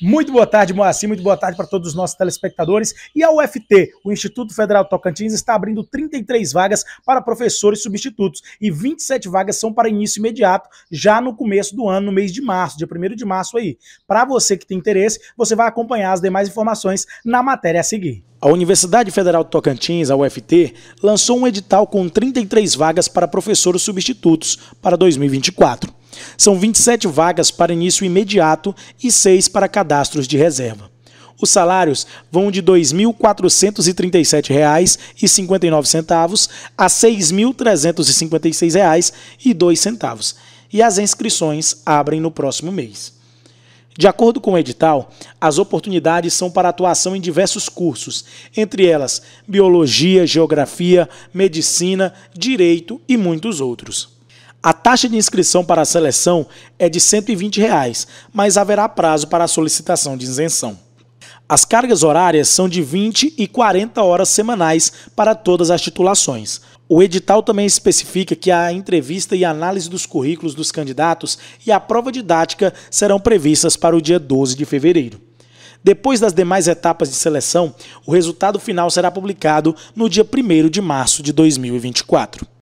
Muito boa tarde, Moacir, muito boa tarde para todos os nossos telespectadores. E a UFT, o Instituto Federal Tocantins, está abrindo 33 vagas para professores substitutos e 27 vagas são para início imediato, já no começo do ano, no mês de março, dia 1 de março aí. Para você que tem interesse, você vai acompanhar as demais informações na matéria a seguir. A Universidade Federal de Tocantins, a UFT, lançou um edital com 33 vagas para professores substitutos para 2024. São 27 vagas para início imediato e 6 para cadastros de reserva. Os salários vão de R$ 2.437,59 a R$ 6.356,02 e as inscrições abrem no próximo mês. De acordo com o edital, as oportunidades são para atuação em diversos cursos, entre elas biologia, geografia, medicina, direito e muitos outros. A taxa de inscrição para a seleção é de R$ 120, reais, mas haverá prazo para a solicitação de isenção. As cargas horárias são de 20 e 40 horas semanais para todas as titulações. O edital também especifica que a entrevista e análise dos currículos dos candidatos e a prova didática serão previstas para o dia 12 de fevereiro. Depois das demais etapas de seleção, o resultado final será publicado no dia 1 de março de 2024.